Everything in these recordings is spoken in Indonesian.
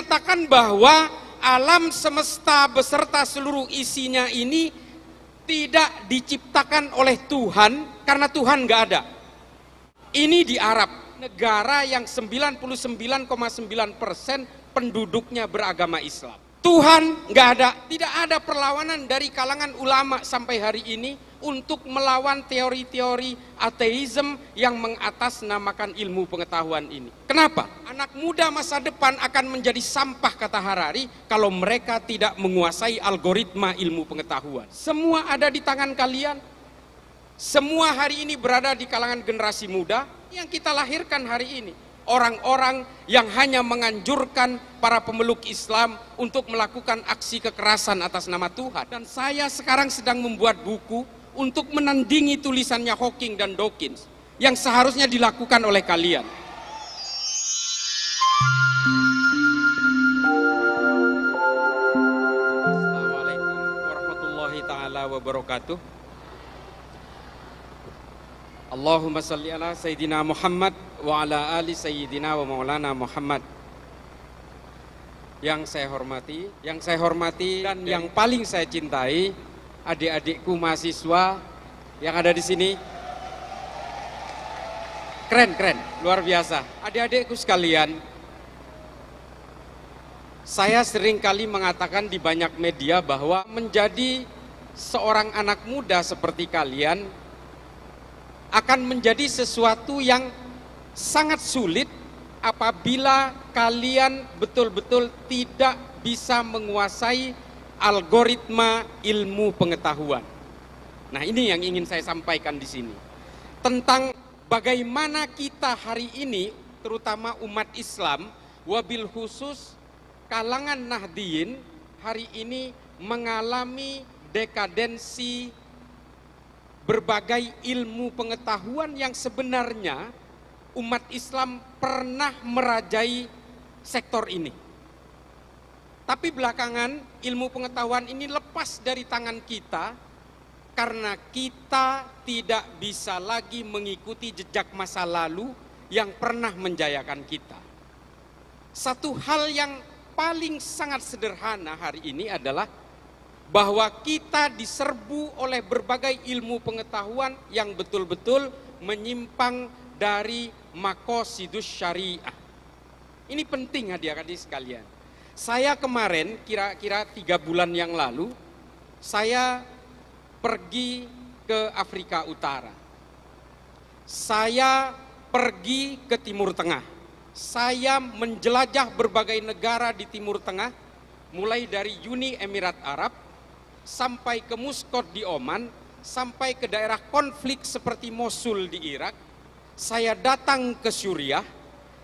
menyatakan bahwa alam semesta beserta seluruh isinya ini tidak diciptakan oleh Tuhan karena Tuhan nggak ada. Ini di Arab, negara yang 99,9 penduduknya beragama Islam. Tuhan nggak ada, tidak ada perlawanan dari kalangan ulama sampai hari ini untuk melawan teori-teori ateisme yang mengatasnamakan ilmu pengetahuan ini. Kenapa? Anak muda masa depan akan menjadi sampah kata Harari kalau mereka tidak menguasai algoritma ilmu pengetahuan. Semua ada di tangan kalian. Semua hari ini berada di kalangan generasi muda yang kita lahirkan hari ini. Orang-orang yang hanya menganjurkan para pemeluk Islam untuk melakukan aksi kekerasan atas nama Tuhan. Dan saya sekarang sedang membuat buku untuk menandingi tulisannya Hawking dan Dawkins yang seharusnya dilakukan oleh kalian. Assalamualaikum warahmatullahi taala wabarakatuh. Allahumma salli ala sayyidina Muhammad wa ala ali sayyidina wa maulana Muhammad. Yang saya hormati, yang saya hormati dan yang paling saya cintai adik-adikku mahasiswa yang ada di sini. Keren, keren, luar biasa. Adik-adikku sekalian, saya sering kali mengatakan di banyak media bahwa menjadi seorang anak muda seperti kalian akan menjadi sesuatu yang sangat sulit apabila kalian betul-betul tidak bisa menguasai algoritma ilmu pengetahuan. Nah, ini yang ingin saya sampaikan di sini. Tentang bagaimana kita hari ini terutama umat Islam wabil khusus kalangan Nahdiyin hari ini mengalami dekadensi berbagai ilmu pengetahuan yang sebenarnya umat Islam pernah merajai sektor ini. Tapi belakangan ilmu pengetahuan ini lepas dari tangan kita karena kita tidak bisa lagi mengikuti jejak masa lalu yang pernah menjayakan kita. Satu hal yang paling sangat sederhana hari ini adalah bahwa kita diserbu oleh berbagai ilmu pengetahuan yang betul-betul menyimpang dari makosidus syariah. Ini penting hadiah-hadiah sekalian. Saya kemarin, kira-kira tiga bulan yang lalu, saya pergi ke Afrika Utara. Saya pergi ke Timur Tengah. Saya menjelajah berbagai negara di Timur Tengah, mulai dari Uni Emirat Arab, sampai ke Muscat di Oman, sampai ke daerah konflik seperti Mosul di Irak. Saya datang ke Suriah,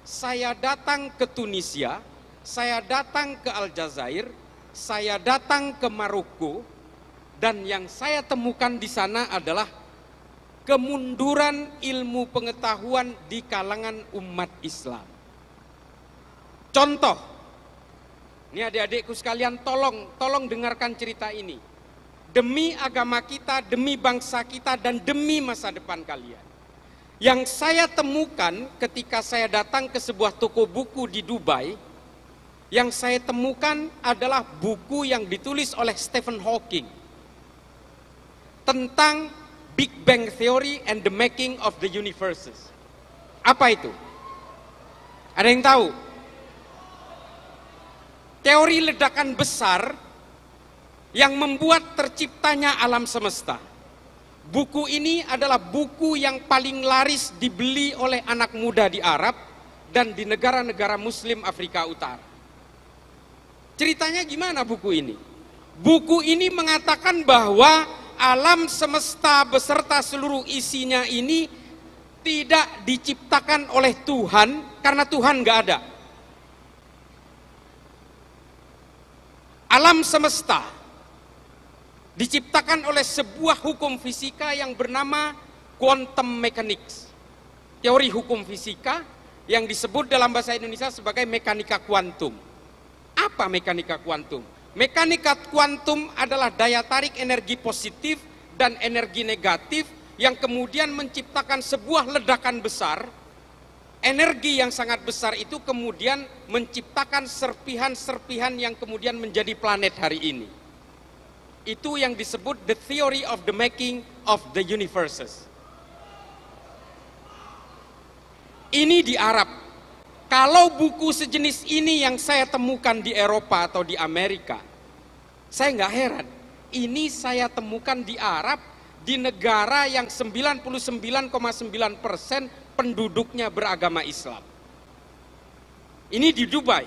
saya datang ke Tunisia, saya datang ke Aljazair, saya datang ke Maroko, dan yang saya temukan di sana adalah kemunduran ilmu pengetahuan di kalangan umat Islam. Contoh, ini adik-adikku sekalian tolong, tolong dengarkan cerita ini. Demi agama kita, demi bangsa kita, dan demi masa depan kalian. Yang saya temukan ketika saya datang ke sebuah toko buku di Dubai, yang saya temukan adalah buku yang ditulis oleh Stephen Hawking tentang Big Bang Theory and the Making of the Universes. Apa itu? Ada yang tahu? Teori ledakan besar yang membuat terciptanya alam semesta. Buku ini adalah buku yang paling laris dibeli oleh anak muda di Arab dan di negara-negara Muslim Afrika Utara. Ceritanya gimana buku ini? Buku ini mengatakan bahwa alam semesta beserta seluruh isinya ini tidak diciptakan oleh Tuhan karena Tuhan nggak ada. Alam semesta diciptakan oleh sebuah hukum fisika yang bernama quantum mechanics. Teori hukum fisika yang disebut dalam bahasa Indonesia sebagai mekanika kuantum. Apa mekanika kuantum? Mekanika kuantum adalah daya tarik energi positif dan energi negatif yang kemudian menciptakan sebuah ledakan besar. Energi yang sangat besar itu kemudian menciptakan serpihan-serpihan yang kemudian menjadi planet hari ini. Itu yang disebut the theory of the making of the universes. Ini di Arab kalau buku sejenis ini yang saya temukan di Eropa atau di Amerika, saya nggak heran. Ini saya temukan di Arab, di negara yang 99,9 persen penduduknya beragama Islam. Ini di Dubai.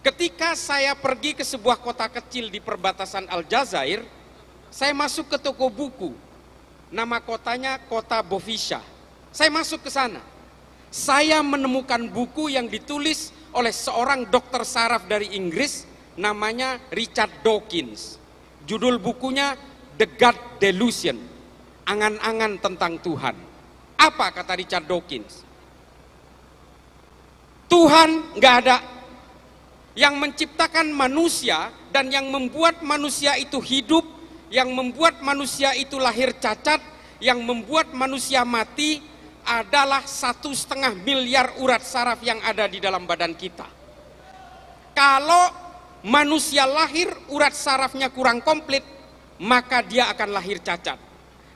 Ketika saya pergi ke sebuah kota kecil di perbatasan Aljazair, saya masuk ke toko buku. Nama kotanya Kota Bovisha. Saya masuk ke sana saya menemukan buku yang ditulis oleh seorang dokter saraf dari Inggris namanya Richard Dawkins. Judul bukunya The God Delusion, angan-angan tentang Tuhan. Apa kata Richard Dawkins? Tuhan nggak ada yang menciptakan manusia dan yang membuat manusia itu hidup, yang membuat manusia itu lahir cacat, yang membuat manusia mati, adalah satu setengah miliar urat saraf yang ada di dalam badan kita. Kalau manusia lahir urat sarafnya kurang komplit, maka dia akan lahir cacat.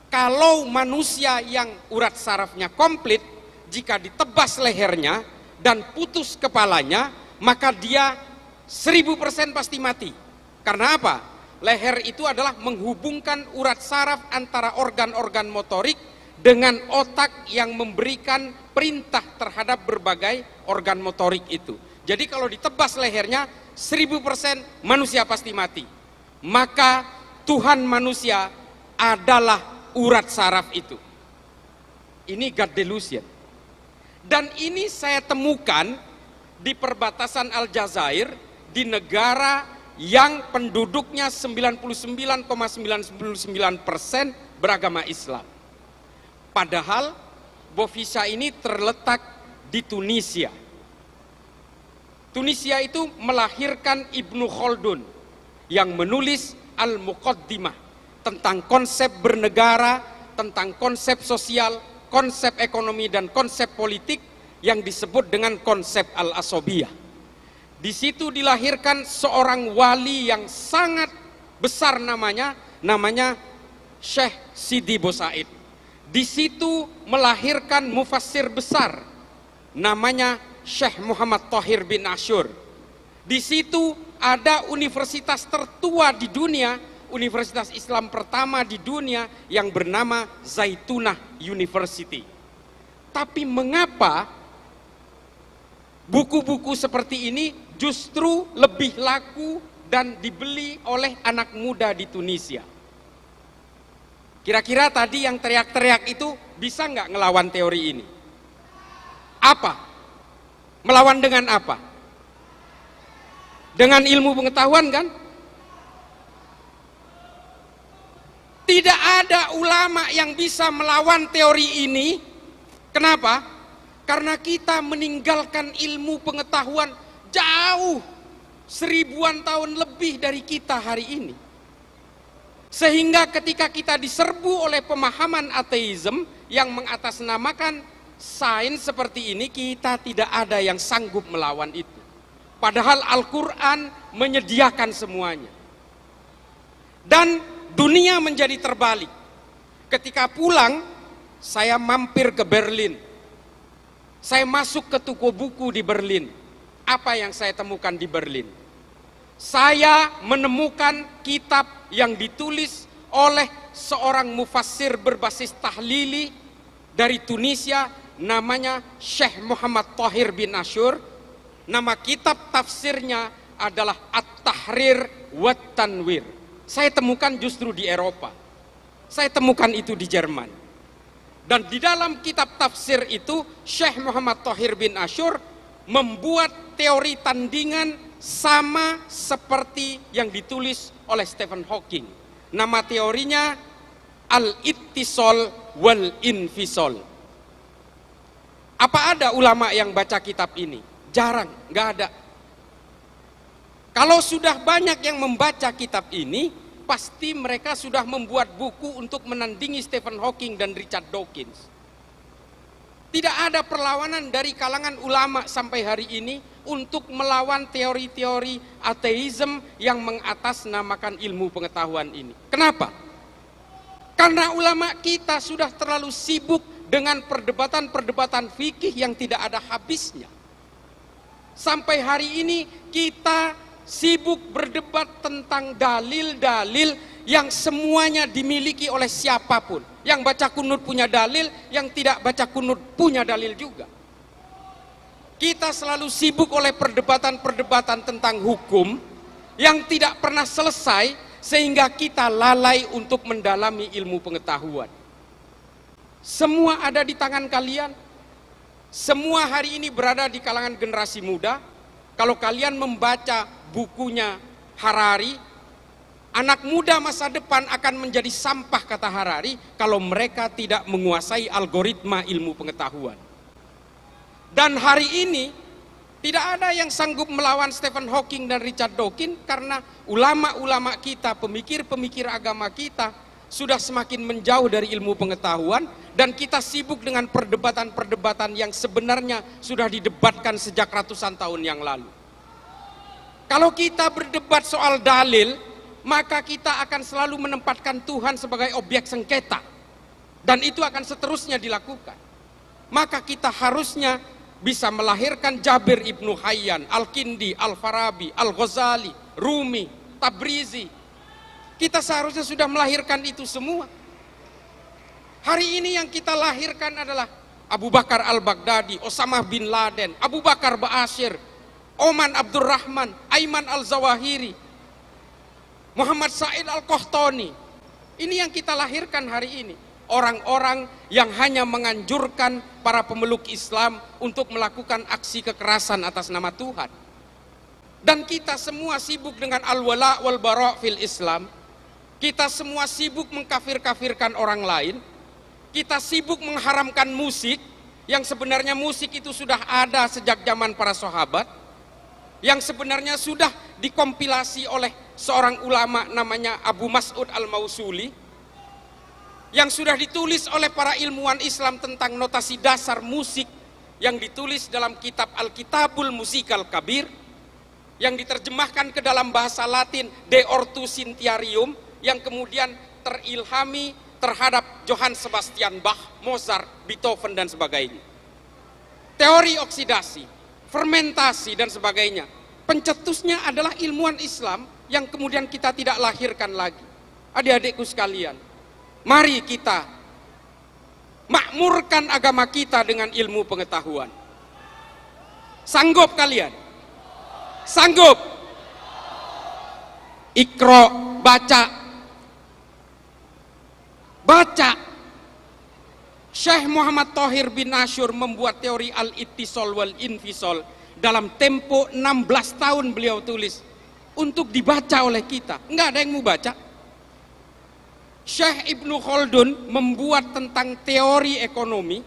Kalau manusia yang urat sarafnya komplit, jika ditebas lehernya dan putus kepalanya, maka dia seribu persen pasti mati. Karena apa? Leher itu adalah menghubungkan urat saraf antara organ-organ motorik dengan otak yang memberikan perintah terhadap berbagai organ motorik itu. Jadi kalau ditebas lehernya, 1000% manusia pasti mati. Maka Tuhan manusia adalah urat saraf itu. Ini God delusion. Dan ini saya temukan di perbatasan Aljazair di negara yang penduduknya 99,99% ,99 beragama Islam. Padahal Bovisa ini terletak di Tunisia. Tunisia itu melahirkan Ibnu Khaldun yang menulis Al-Muqaddimah tentang konsep bernegara, tentang konsep sosial, konsep ekonomi dan konsep politik yang disebut dengan konsep Al-Asobiyah. Di situ dilahirkan seorang wali yang sangat besar namanya, namanya Syekh Sidi Bosaid di situ melahirkan mufassir besar namanya Syekh Muhammad Tahir bin Ashur. Di situ ada universitas tertua di dunia, universitas Islam pertama di dunia yang bernama Zaitunah University. Tapi mengapa buku-buku seperti ini justru lebih laku dan dibeli oleh anak muda di Tunisia? Kira-kira tadi yang teriak-teriak itu bisa nggak ngelawan teori ini? Apa? Melawan dengan apa? Dengan ilmu pengetahuan kan? Tidak ada ulama yang bisa melawan teori ini. Kenapa? Karena kita meninggalkan ilmu pengetahuan jauh seribuan tahun lebih dari kita hari ini. Sehingga ketika kita diserbu oleh pemahaman ateisme yang mengatasnamakan sains seperti ini, kita tidak ada yang sanggup melawan itu. Padahal Al-Quran menyediakan semuanya. Dan dunia menjadi terbalik. Ketika pulang, saya mampir ke Berlin. Saya masuk ke toko buku di Berlin. Apa yang saya temukan di Berlin? saya menemukan kitab yang ditulis oleh seorang mufassir berbasis tahlili dari Tunisia namanya Syekh Muhammad Tahir bin Ashur nama kitab tafsirnya adalah At-Tahrir wa Tanwir saya temukan justru di Eropa saya temukan itu di Jerman dan di dalam kitab tafsir itu Syekh Muhammad Tahir bin Ashur membuat teori tandingan sama seperti yang ditulis oleh Stephen Hawking. Nama teorinya Al-Ittisol wal invisol. Apa ada ulama yang baca kitab ini? Jarang, nggak ada. Kalau sudah banyak yang membaca kitab ini, pasti mereka sudah membuat buku untuk menandingi Stephen Hawking dan Richard Dawkins. Tidak ada perlawanan dari kalangan ulama sampai hari ini untuk melawan teori-teori ateisme yang mengatasnamakan ilmu pengetahuan ini. Kenapa? Karena ulama kita sudah terlalu sibuk dengan perdebatan-perdebatan fikih yang tidak ada habisnya. Sampai hari ini kita sibuk berdebat tentang dalil-dalil yang semuanya dimiliki oleh siapapun. Yang baca kunut punya dalil, yang tidak baca kunut punya dalil juga. Kita selalu sibuk oleh perdebatan-perdebatan tentang hukum yang tidak pernah selesai sehingga kita lalai untuk mendalami ilmu pengetahuan. Semua ada di tangan kalian. Semua hari ini berada di kalangan generasi muda. Kalau kalian membaca bukunya Harari, anak muda masa depan akan menjadi sampah kata Harari kalau mereka tidak menguasai algoritma ilmu pengetahuan. Dan hari ini tidak ada yang sanggup melawan Stephen Hawking dan Richard Dawkins karena ulama-ulama kita, pemikir-pemikir agama kita sudah semakin menjauh dari ilmu pengetahuan dan kita sibuk dengan perdebatan-perdebatan yang sebenarnya sudah didebatkan sejak ratusan tahun yang lalu. Kalau kita berdebat soal dalil, maka kita akan selalu menempatkan Tuhan sebagai objek sengketa. Dan itu akan seterusnya dilakukan. Maka kita harusnya bisa melahirkan Jabir ibnu Hayyan, Al-Kindi, Al-Farabi, Al-Ghazali, Rumi, Tabrizi. Kita seharusnya sudah melahirkan itu semua. Hari ini yang kita lahirkan adalah Abu Bakar Al-Baghdadi, Osama bin Laden, Abu Bakar Ba'asyir, Oman Abdurrahman, Aiman Al-Zawahiri, Muhammad Said Al-Kohtoni. Ini yang kita lahirkan hari ini orang-orang yang hanya menganjurkan para pemeluk Islam untuk melakukan aksi kekerasan atas nama Tuhan. Dan kita semua sibuk dengan al-wala wal bara fil Islam. Kita semua sibuk mengkafir-kafirkan orang lain. Kita sibuk mengharamkan musik yang sebenarnya musik itu sudah ada sejak zaman para sahabat. Yang sebenarnya sudah dikompilasi oleh seorang ulama namanya Abu Mas'ud Al-Mausuli yang sudah ditulis oleh para ilmuwan Islam tentang notasi dasar musik yang ditulis dalam kitab Alkitabul Musikal Kabir yang diterjemahkan ke dalam bahasa Latin De Ortu Sintiarium yang kemudian terilhami terhadap Johann Sebastian Bach, Mozart, Beethoven dan sebagainya. Teori oksidasi, fermentasi dan sebagainya. Pencetusnya adalah ilmuwan Islam yang kemudian kita tidak lahirkan lagi. Adik-adikku sekalian, Mari kita makmurkan agama kita dengan ilmu pengetahuan. Sanggup kalian? Sanggup? Ikro, baca. Baca. Syekh Muhammad Tohir bin Ashur membuat teori al-ittisol wal-infisol dalam tempo 16 tahun beliau tulis untuk dibaca oleh kita. Enggak ada yang mau baca. Syekh Ibnu Khaldun membuat tentang teori ekonomi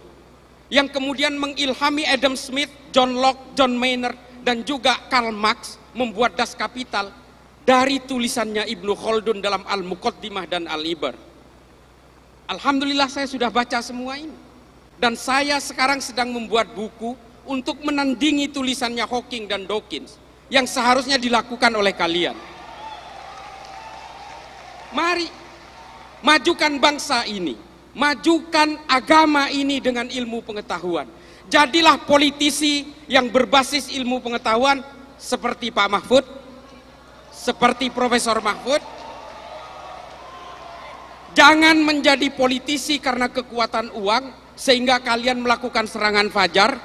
yang kemudian mengilhami Adam Smith, John Locke, John Maynard dan juga Karl Marx membuat Das Kapital dari tulisannya Ibnu Khaldun dalam Al-Muqaddimah dan Al-Ibar. Alhamdulillah saya sudah baca semua ini. Dan saya sekarang sedang membuat buku untuk menandingi tulisannya Hawking dan Dawkins yang seharusnya dilakukan oleh kalian. Mari Majukan bangsa ini, majukan agama ini dengan ilmu pengetahuan. Jadilah politisi yang berbasis ilmu pengetahuan seperti Pak Mahfud, seperti Profesor Mahfud. Jangan menjadi politisi karena kekuatan uang sehingga kalian melakukan serangan fajar.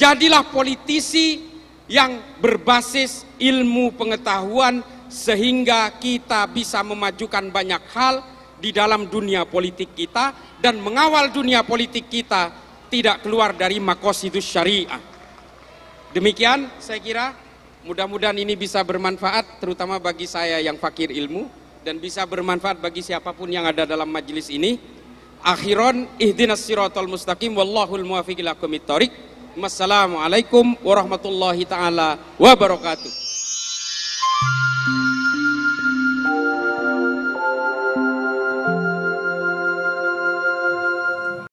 Jadilah politisi yang berbasis ilmu pengetahuan sehingga kita bisa memajukan banyak hal di dalam dunia politik kita dan mengawal dunia politik kita tidak keluar dari makosidus syariah. Demikian saya kira mudah-mudahan ini bisa bermanfaat terutama bagi saya yang fakir ilmu dan bisa bermanfaat bagi siapapun yang ada dalam majelis ini. Akhiron ihdinas siratal mustaqim wallahul muwafiq ila Wassalamualaikum warahmatullahi taala wabarakatuh.